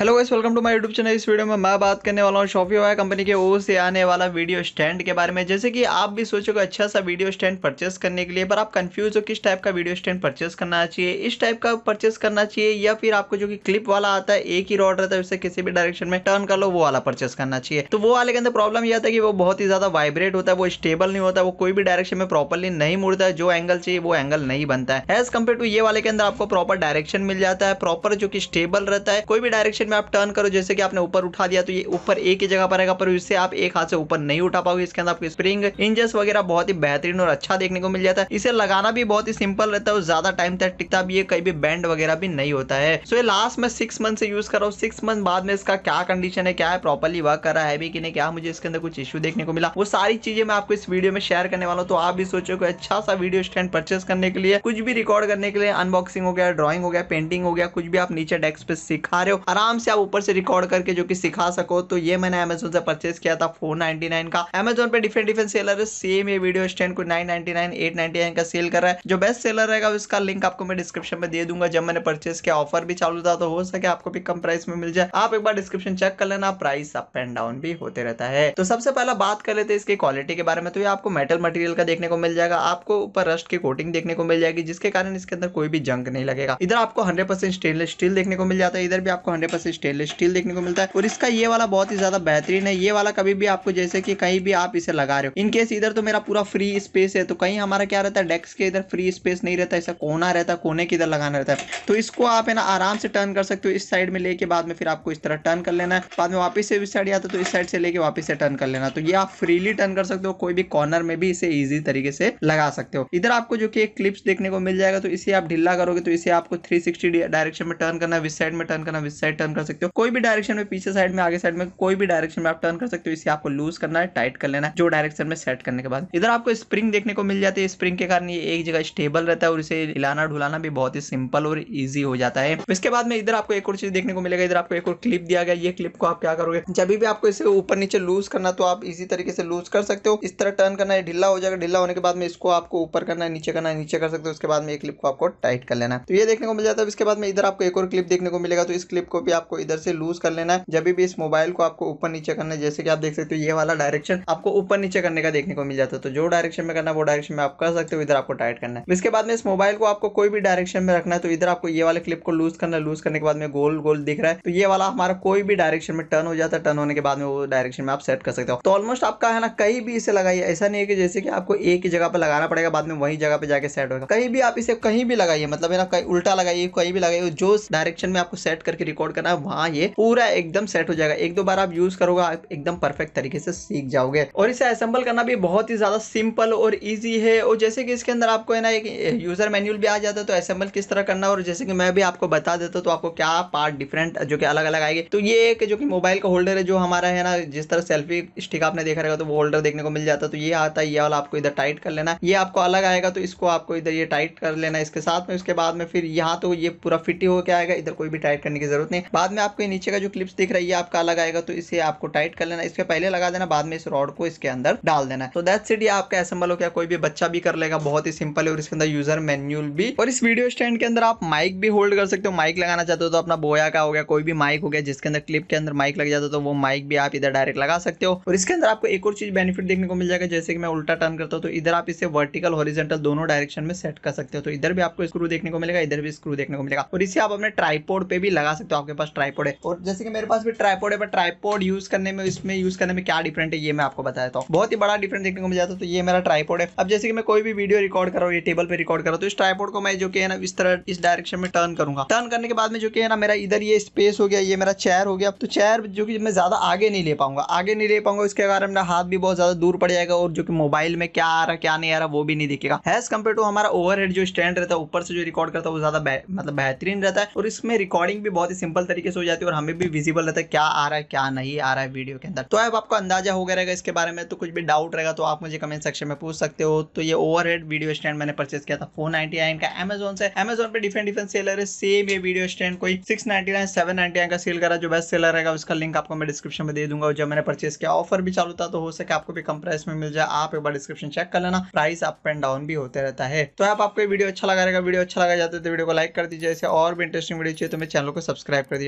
hello guys welcome to my YouTube channel इस video में मैं बात करने वाला हूँ शॉफी वाई कंपनी के ओर से आने वाला वीडियो स्टैंड के बारे में जैसे कि आप भी सोचोगे अच्छा सा वीडियो स्टैंड परचेस करने के लिए पर आप कंफ्यूज हो किस टाइप का वीडियो स्टैंड परचेस करना चाहिए इस टाइप का परचेस करना चाहिए या फिर आपको जो कि क्लिप वाला आता है एक ही रॉड रहता है उससे किसी भी डायरेक्शन में टर्न कर लो वो वाला परचेस करना चाहिए तो वो वाले के अंदर प्रॉब्लम यह था कि वो बहुत ही ज़्यादा वाइब्रेट होता है वो स्टेबल नहीं होता वो कोई भी डायरेक्शन में प्रॉपरली नहीं मुड़ता है जो एंगल चाहिए वो एंगल नहीं बनता है एज कम्पेयर टू ये वाले के अंदर आपको प्रॉपर डायरेक्शन मिल जाता है प्रॉपर जो कि स्टेबल रहता है कोई भी डायरेक्शन में आप टर्न करो जैसे कि आपने ऊपर उठा दिया तो ये ऊपर एक ही जगह पर रहेगा पर इससे आप एक हाथ से ऊपर नहीं उठा पाओगे इसके अंदर आपको स्प्रिंग इंजन वगैरह बहुत ही बेहतरीन और अच्छा देखने को मिल जाता है इसे लगाना भी बहुत ही सिंपल रहता है और ज्यादा टाइम तक टिकता भी है कहीं भी बैंड वगैरह भी नहीं होता है सो ये लास्ट में सिक्स मंथ से यूज कर रहा हूँ सिक्स मंथ बाद में इसका क्या कंडीशन है क्या है प्रॉपरली वर्क कर रहा है भी कि नहीं क्या मुझे इसके अंदर कुछ इश्यू देखने को मिला वो सारी चीजें मैं आपको इस वीडियो में शेयर करने वाला हूँ तो आप भी सोचो कोई अच्छा सा वीडियो स्टैंड परचेस करने के लिए कुछ भी रिकॉर्ड करने के लिए अनबॉक्सिंग हो गया ड्रॉइंग हो गया पेंटिंग हो गया कुछ भी आप नीचे डेस्क पे सिखा रहे हो आराम आराम से आप ऊपर से रिकॉर्ड करके जो कि सिखा सको तो ये मैंने अमेजोन से परचेज किया था फोर का अमेजोन पे डिफरेंट डिफरेंट सेलर है सेम ये वीडियो स्टैंड को नाइन नाइनटी का सेल कर रहा है जो बेस्ट सेलर रहेगा उसका लिंक आपको मैं डिस्क्रिप्शन में दे दूंगा जब मैंने परचेज किया ऑफर भी चालू था तो हो सके आपको भी कम प्राइस में मिल जाए आप एक बार डिस्क्रिप्शन चेक कर लेना प्राइस अप एंड डाउन भी होते रहता है तो सबसे पहला बात कर लेते हैं इसकी क्वालिटी के बारे में तो ये आपको मेटल मटेरियल का देखने को मिल जाएगा आपको ऊपर रस्ट की कोटिंग देखने को मिल जाएगी जिसके कारण इसके अंदर कोई भी जंग नहीं लगेगा इधर आपको हंड्रेड स्टेनलेस स्टील देखने को मिल जाता है इधर भी आपको हंड्रेड से स्टेनलेस स्टील देखने को मिलता है और इसका ये वाला बहुत ही ज्यादा बेहतरीन है ये वाला कभी भी आपको जैसे कि कहीं भी आप इसे लगा रहे हो इनकेस इधर तो मेरा पूरा फ्री स्पेस है तो कहीं हमारा क्या रहता है डेस्क के इधर फ्री स्पेस नहीं रहता ऐसा कोना रहता है कोने के इधर लगाना रहता है तो इसको आप है ना आराम से टर्न कर सकते हो इस साइड में लेके बाद में फिर आपको इस तरह टर्न कर लेना है बाद में वापिस से इस साइड आता तो इस साइड से लेके वापिस से टर्न कर लेना तो ये आप फ्रीली टर्न कर सकते हो कोई भी कॉर्नर में भी इसे ईजी तरीके से लगा सकते हो इधर आपको जो कि क्लिप्स देखने को मिल जाएगा तो इसे आप ढिल्ला करोगे तो इसे आपको थ्री डायरेक्शन में टर्न करना विस साइड में टर्न करना विस साइड टर्न कर सकते हो कोई भी डायरेक्शन में पीछे साइड में आगे साइड में कोई भी डायरेक्शन में आप टर्न कर सकते हो इसे आपको लूज करना है टाइट कर लेना है जो डायरेक्शन में सेट करने के बाद इधर आपको स्प्रिंग देखने को मिल जाती है स्प्रिंग के कारण ये एक जगह स्टेबल रहता है और इसे हिलाना ढुलाना भी बहुत ही सिंपल और ईजी हो जाता है इसके बाद में इधर आपको एक और चीज देखने को मिलेगा इधर आपको एक और क्लिप दिया गया ये क्लिप को आप क्या करोगे जब भी आपको इसे ऊपर नीचे लूज करना तो आप इसी तरीके से लूज कर सकते हो इस तरह टर्न करना है ढिला हो जाएगा ढिला होने के बाद में इसको आपको ऊपर करना है नीचे करना है नीचे कर सकते हो उसके बाद में एक क्लिप को आपको टाइट कर लेना तो ये देखने को मिल जाता है इसके बाद में इधर आपको एक और क्लिप देखने को मिलेगा तो इस क्लिप को भी आप आपको इधर से लूज कर लेना है जब भी इस मोबाइल को आपको ऊपर नीचे करना है जैसे कि आप देख सकते हो ये वाला डायरेक्शन आपको ऊपर नीचे करने का देखने को मिल जाता है तो जो डायरेक्शन में करना वो डायरेक्शन में आप कर सकते हो इधर आपको टाइट करना है इसके बाद में इस मोबाइल को आपको कोई भी डायरेक्शन में रखना है तो इधर आपको ये वाले क्लिप को लूज करना लूज करने के बाद में गोल गोल दिख रहा है तो ये वाला हमारा कोई भी डायरेक्शन में टर्न हो जाता है टर्न होने के बाद में वो डायरेक्शन में आप सेट कर सकते हो तो ऑलमोस्ट आपका है ना कहीं भी इसे लगाइए ऐसा नहीं है कि जैसे कि आपको एक ही जगह पर लगाना पड़ेगा बाद में वही जगह पर जाकर सेट होगा कहीं भी आप इसे कहीं भी लगाइए मतलब है ना कहीं उल्टा लगाइए कहीं भी लगाइए जो डायरेक्शन में आपको सेट करके रिकॉर्ड करना करना है वहाँ ये पूरा एकदम सेट हो जाएगा एक दो बार आप यूज करोगे आप एकदम परफेक्ट तरीके से सीख जाओगे और इसे असेंबल करना भी बहुत ही ज्यादा सिंपल और ईजी है और जैसे कि इसके अंदर आपको है ना एक यूजर मैनुअल भी आ जाता है तो असेंबल किस तरह करना और जैसे कि मैं भी आपको बता देता तो आपको क्या पार्ट डिफरेंट जो कि अलग अलग आएगी तो ये एक जो कि मोबाइल का होल्डर है जो हमारा है ना जिस तरह सेल्फी स्टिक आपने देखा रहेगा तो वो होल्डर देखने को मिल जाता है तो ये आता है ये वाला आपको इधर टाइट कर लेना ये आपको अलग आएगा तो इसको आपको इधर ये टाइट कर लेना इसके साथ में उसके बाद में फिर यहाँ तो ये पूरा फिट ही होकर आएगा इधर कोई भी टाइट करने की जरूरत नहीं बाद में आपको नीचे का जो क्लिप्स दिख रही है आपका अलग आएगा तो इसे आपको टाइट कर लेना इसके पहले लगा देना बाद में इस रॉड को इसके अंदर डाल देना तो दैट सीट ये आपका असेंबल हो गया कोई भी बच्चा भी कर लेगा बहुत ही सिंपल है और इसके अंदर यूजर मैन्यूल भी और इस वीडियो स्टैंड के अंदर आप माइक भी होल्ड कर सकते हो माइक लगाना चाहते हो तो अपना बोया का हो गया कोई भी माइक हो गया जिसके अंदर क्लिप के अंदर माइक लग जाता है तो वो माइक भी आप इधर डायरेक्ट लगा सकते हो और इसके अंदर आपको एक और चीज बेनिफिट देखने को मिल जाएगा जैसे कि मैं उल्टा टर्न करता हूँ तो इधर आप इसे वर्टिकल हॉरिजेंटल दोनों डायरेक्शन में सेट कर सकते हो तो इधर भी आपको स्क्रू देखने को मिलेगा इधर भी स्क्रू देखने को मिलेगा और इसे आप अपने ट्राईपोर्ड पे भी लगा सकते हो आपके पास पास ट्राईपोड है और जैसे कि मेरे पास भी ट्राईपोड है पर ट्राईपोड यूज करने में इसमें यूज करने में क्या डिफरेंट है ये मैं आपको बता देता हूँ बहुत ही बड़ा डिफरेंट देखने को मिल जाता तो ये मेरा ट्राईपोड है अब जैसे कि मैं कोई भी वीडियो रिकॉर्ड कर रहा हूँ ये टेबल पर रिकॉर्ड कर रहा हूँ तो इस ट्राईपोड को मैं जो कि है ना इस तरह इस डायरेक्शन में टर्न करूंगा टर्न करने के बाद में जो कि है ना मेरा इधर ये स्पेस हो गया ये मेरा चेयर हो गया तो चेयर जो कि मैं ज्यादा आगे नहीं ले पाऊंगा आगे नहीं ले पाऊंगा इसके कारण मेरा हाथ भी बहुत ज्यादा दूर पड़ जाएगा और जो कि मोबाइल में क्या आ रहा क्या नहीं आ रहा वो भी नहीं दिखेगा एज कम्पेयर टू हमारा ओवर जो स्टैंड रहता है ऊपर से जो रिकॉर्ड करता है वो ज्यादा मतलब बेहतरीन रहता है और इसमें रिकॉर्डिंग भी बहुत ही सिंपल तरीके तरीके से हो जाती है और हमें भी विजिबल रहता है क्या आ रहा है क्या नहीं आ रहा है वीडियो के अंदर तो अब आपको अंदाजा हो गया रहेगा इसके बारे में तो कुछ भी डाउट रहेगा तो आप मुझे कमेंट सेक्शन में पूछ सकते हो तो ये ओवर वीडियो स्टैंड मैंने परचेस किया था फोर नाइन का अमेजोन से अमेजोन पर डिफरेंट डिफरेंट सेलर है सेम ये वीडियो स्टैंड कोई सिक्स नाइनटी का सेल करा जो बेस्ट सेलर रहेगा उसका लिंक आपको मैं डिस्क्रिप्शन में दे दूंगा जब मैंने परचेस किया ऑफर भी चालू था तो हो सके आपको भी कम प्राइस में मिल जाए आप एक बार डिस्क्रिप्शन चेक कर लेना प्राइस अप एंड डाउन भी होते रहता है तो आप आपको वीडियो अच्छा लगा रहेगा वीडियो अच्छा लगा जाता है तो वीडियो को लाइक कर दीजिए ऐसे और भी इंटरेस्टिंग वीडियो चाहिए तो मेरे चैनल को सब्सक्राइब कर दीजिए